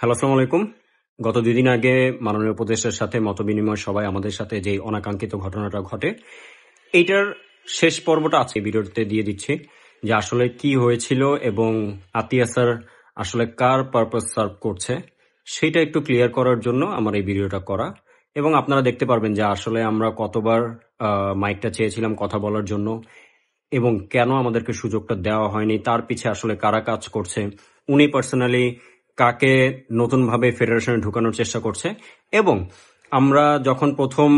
hello আসসালামু আলাইকুম গত দুদিন আগে মাননীয় উপদেষ্টার সাথে মত বিনিময় সবাই আমাদের সাথে যে অনাকাঙ্ক্ষিত ঘটনাটা ঘটে এইটার শেষ পর্বটা আছে ভিডিওতে দিয়ে দিচ্ছি যে আসলে কি হয়েছিল এবং আতিয়া স্যার আসলে কার পারপাস সার্ভ করছে সেটা একটু ক্লিয়ার করার জন্য আমার এই ভিডিওটা করা এবং আপনারা দেখতে পারবেন যে আসলে আমরা কতবার মাইকটা চেয়েছিলাম কথা বলার জন্য এবং কেন আমাদেরকে সুযোগটা দেওয়া হয়নি তার পিছে আসলে কারা কাজ করছে উনি পার্সোনালি কাকে নতুনভাবে ফেডারেশনে ঢুকানোর চেষ্টা করছে এবং আমরা যখন প্রথম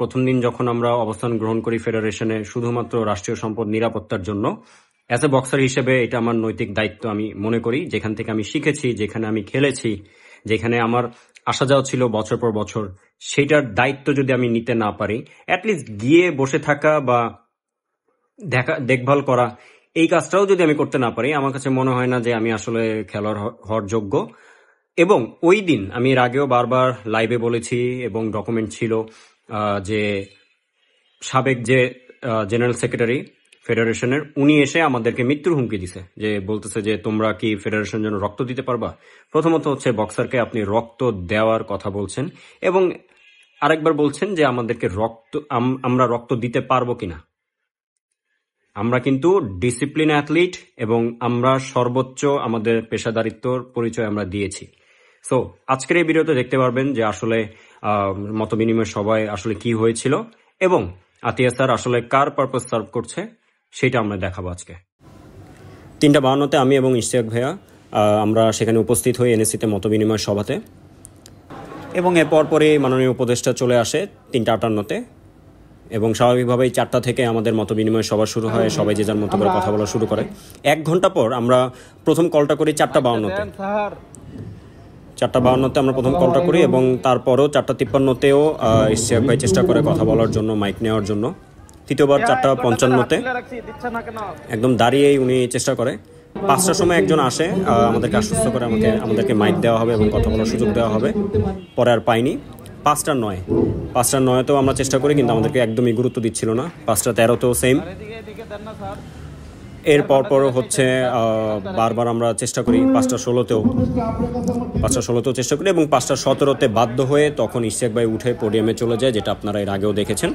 প্রথম দিন যখন আমরা অবস্থান গ্রহণ করি ফেডারেশনে শুধুমাত্র রাষ্ট্রীয় সম্পদ নিরাপত্তার জন্য অ্যাজ এ বক্সার হিসেবে এটা আমার নৈতিক দায়িত্ব আমি মনে করি যেখান থেকে আমি শিখেছি যেখানে আমি খেলেছি যেখানে আমার আসা যাওয়া ছিল বছর পর বছর সেটার দায়িত্ব যদি আমি নিতে না পারি অ্যাটলিস্ট গিয়ে বসে থাকা বা দেখা দেখভাল করা এই কাজটাও যদি আমি করতে না পারি আমার কাছে মনে হয় না যে আমি আসলে খেলোয়াড় হওয়ার যোগ্য এবং ওই দিন আমি এর আগেও বারবার লাইভে বলেছি এবং ডকুমেন্ট ছিল যে সাবেক যে জেনারেল সেক্রেটারি ফেডারেশনের উনি এসে আমাদেরকে মৃত্যুর হুমকি দিছে যে বলতেছে যে তোমরা কি ফেডারেশন জন্য রক্ত দিতে পারবা প্রথমত হচ্ছে বক্সারকে আপনি রক্ত দেওয়ার কথা বলছেন এবং আরেকবার বলছেন যে আমাদেরকে রক্ত আমরা রক্ত দিতে পারবো কিনা আমরা কিন্তু ডিসিপ্লিন অ্যাথলিট এবং আমরা সর্বোচ্চ আমাদের পেশাদারিত্বর পরিচয় আমরা দিয়েছি সো আজকের এই ভিডিওতে দেখতে পারবেন যে আসলে মত বিনিময় সবাই আসলে কি হয়েছিল এবং আতিয়া স্যার আসলে কার পারপাস সার্ভ করছে সেটা আমরা দেখাবো আজকে তিনটা বাহান্নতে আমি এবং ইশতিয়াক ভাইয়া আমরা সেখানে উপস্থিত হই এনএসিতে মত বিনিময় সভাতে এবং এরপর পরে মাননীয় উপদেষ্টা চলে আসে তিনটা আটান্নতে এবং স্বাভাবিকভাবেই চারটা থেকে আমাদের মত বিনিময় সবার শুরু হয় সবাই যে যার মতো করে কথা বলা শুরু করে এক ঘন্টা পর আমরা প্রথম কলটা করি চারটা বাউন্নতে চারটা বাউন্নতে আমরা প্রথম কলটা করি এবং তারপরও চারটা তিপ্পান্নতেও ভাই চেষ্টা করে কথা বলার জন্য মাইক নেওয়ার জন্য তৃতীয়বার চারটা পঞ্চান্নতে একদম দাঁড়িয়েই উনি চেষ্টা করে পাঁচটার সময় একজন আসে আমাদেরকে আশ্বস্ত করে আমাকে আমাদেরকে মাইক দেওয়া হবে এবং কথা বলার সুযোগ দেওয়া হবে পরে আর পাইনি পাঁচটা নয় পাঁচটা নয়তেও আমরা চেষ্টা করি কিন্তু আমাদেরকে একদমই গুরুত্ব দিচ্ছিল না পাঁচটা তেরোতেও সেম এর পর হচ্ছে বারবার আমরা চেষ্টা করি পাঁচটা ষোলোতেও পাঁচটা ষোলোতেও চেষ্টা করি এবং পাঁচটা সতেরোতে বাধ্য হয়ে তখন ইশাক ভাই উঠে পোডিয়ামে চলে যায় যেটা আপনারা এর আগেও দেখেছেন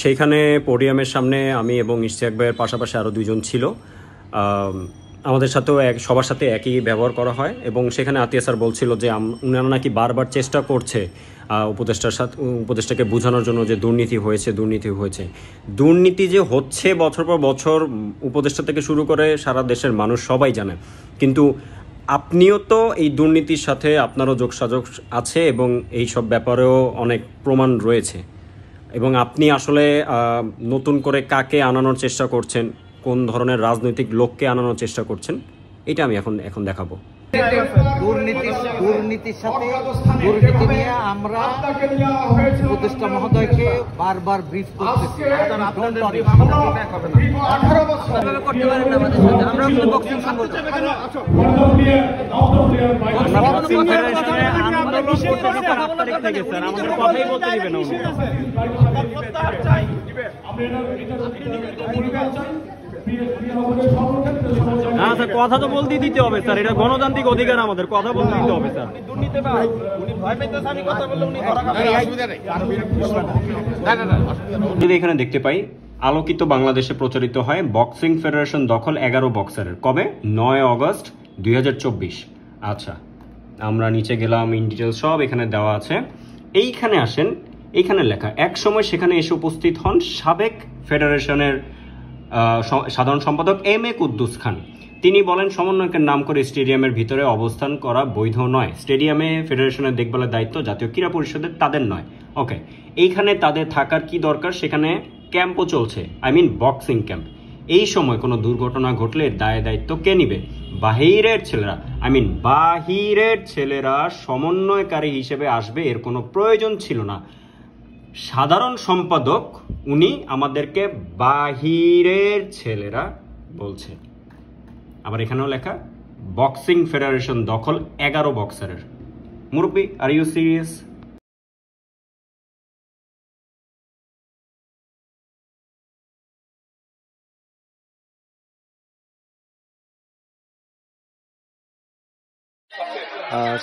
সেইখানে পোডিয়ামের সামনে আমি এবং ইশেক ভাইয়ের পাশাপাশি আরও দুজন ছিল আমাদের সাথেও এক সবার সাথে একই ব্যবহার করা হয় এবং সেখানে আতিয়া স্যার বলছিল যে উনারা নাকি বারবার চেষ্টা করছে উপদেষ্টার সাথে উপদেষ্টাকে বোঝানোর জন্য যে দুর্নীতি হয়েছে দুর্নীতি হয়েছে দুর্নীতি যে হচ্ছে বছর পর বছর উপদেষ্টা থেকে শুরু করে সারা দেশের মানুষ সবাই জানে কিন্তু আপনিও তো এই দুর্নীতির সাথে আপনারও যোগসাযোগ আছে এবং এই সব ব্যাপারেও অনেক প্রমাণ রয়েছে এবং আপনি আসলে নতুন করে কাকে আনানোর চেষ্টা করছেন কোন ধরনের রাজনৈতিক লোককে আনানোর চেষ্টা করছেন এটা আমি এখন এখন দেখাবো দুর্নীতির সাথে দুর্নীতি নিয়ে আমরা মহোদয়কে বারবার আমরা স্যার কথা তো বলতে দিতে হবে স্যার এটা গণতান্ত্রিক অধিকার আমাদের কথা বলতে দিতে হবে স্যার যদি এখানে দেখতে পাই আলোকিত বাংলাদেশে প্রচারিত হয় বক্সিং ফেডারেশন দখল এগারো বক্সারের কবে নয় অগস্ট দুই আচ্ছা আমরা নিচে গেলাম ইন সব এখানে দেওয়া আছে এইখানে আসেন এইখানে লেখা এক সময় সেখানে এসে উপস্থিত হন সাবেক ফেডারেশনের সাধারণ সম্পাদক এম এ কুদ্দুস খান তিনি বলেন সমন্বয়কের নাম করে স্টেডিয়ামের ভিতরে অবস্থান করা বৈধ নয় স্টেডিয়ামে ফেডারেশনের দেখভালের দায়িত্ব জাতীয় ক্রীড়া পরিষদের তাদের নয় ওকে এইখানে তাদের থাকার কি দরকার সেখানে ক্যাম্পও চলছে আই মিন বক্সিং ক্যাম্প এই সময় কোনো দুর্ঘটনা ঘটলে দায় দায়িত্ব কে নিবে বাহিরের ছেলেরা আই মিন বাহিরের ছেলেরা সমন্বয়কারী হিসেবে আসবে এর কোনো প্রয়োজন ছিল না সাধারণ সম্পাদক উনি আমাদেরকে বাহিরের ছেলেরা বলছে আবার এখানেও লেখা বক্সিং ফেডারেশন দখল এগারো বক্সারের মুরব্বি আর ইউ সিরিয়াস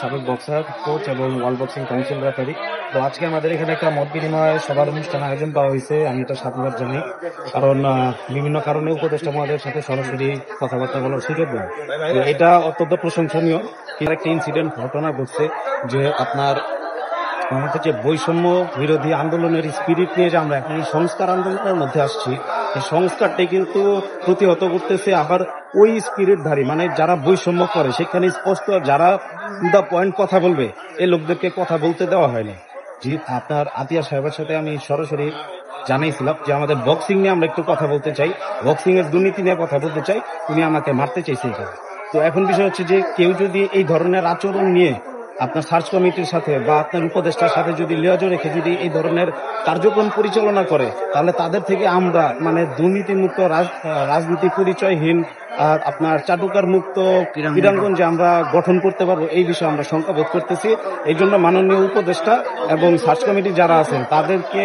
সাবেক বক্সার কোচ এবং ওয়ার্ল্ড বক্সিং কাউন্সিল রেফারি তো আজকে আমাদের এখানে একটা মত বিনিময় সভার অনুষ্ঠান আয়োজন করা হয়েছে আমি এটা সাধুবাদ জানি কারণ বিভিন্ন কারণে উপদেষ্টা মহাদের সাথে সরাসরি কথাবার্তা বলার সুযোগ নেই তো এটা অত্যন্ত প্রশংসনীয় কিন্তু একটা ইনসিডেন্ট ঘটনা ঘটছে যে আপনার হচ্ছে বৈষম্য বিরোধী আন্দোলনের স্পিরিট নিয়ে যে আমরা এখন সংস্কার আন্দোলনের মধ্যে আসছি এই সংস্কারটি কিন্তু প্রতিহত করতেছে আবার ওই স্পিরিটধারী মানে যারা বৈষম্য করে সেখানে স্পষ্ট যারা দ্য পয়েন্ট কথা বলবে এই লোকদেরকে কথা বলতে দেওয়া হয়নি আপনার আতিয়া সাহেবের সাথে আমি সরাসরি জানাইছিলাম যে আমাদের বক্সিং নিয়ে আমরা একটু কথা বলতে চাই বক্সিং এর দুর্নীতি নিয়ে কথা বলতে চাই তুমি আমাকে মারতে চাইছি এখানে তো এখন বিষয় হচ্ছে যে কেউ যদি এই ধরনের আচরণ নিয়ে আপনার সার্চ কমিটির সাথে বা আপনার উপদেষ্টার সাথে যদি লিয়াজো রেখে যদি এই ধরনের কার্যক্রম পরিচালনা করে তাহলে তাদের থেকে আমরা মানে দুর্নীতিমুক্ত রাজনীতি পরিচয়হীন আর আপনার চাটুকার মুক্ত ক্রীড়াঙ্গন যে আমরা গঠন করতে পারবো এই বিষয়ে আমরা শঙ্কা বোধ করতেছি এই জন্য মাননীয় উপদেষ্টা এবং সার্চ কমিটি যারা আছেন তাদেরকে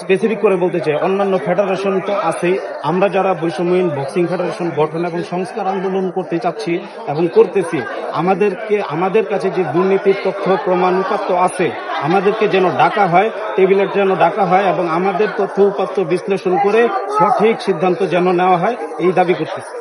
স্পেসিফিক করে বলতে চাই অন্যান্য ফেডারেশন তো আছেই আমরা যারা বৈষম্যহীন বক্সিং ফেডারেশন গঠন এবং সংস্কার আন্দোলন করতে চাচ্ছি এবং করতেছি আমাদেরকে আমাদের কাছে যে দুর্নীতি সেই তথ্য প্রমাণ উপাত্ত আছে আমাদেরকে যেন ডাকা হয় টেবিলের যেন ডাকা হয় এবং আমাদের তথ্য উপাত্ত বিশ্লেষণ করে সঠিক সিদ্ধান্ত যেন নেওয়া হয় এই দাবি করতেছে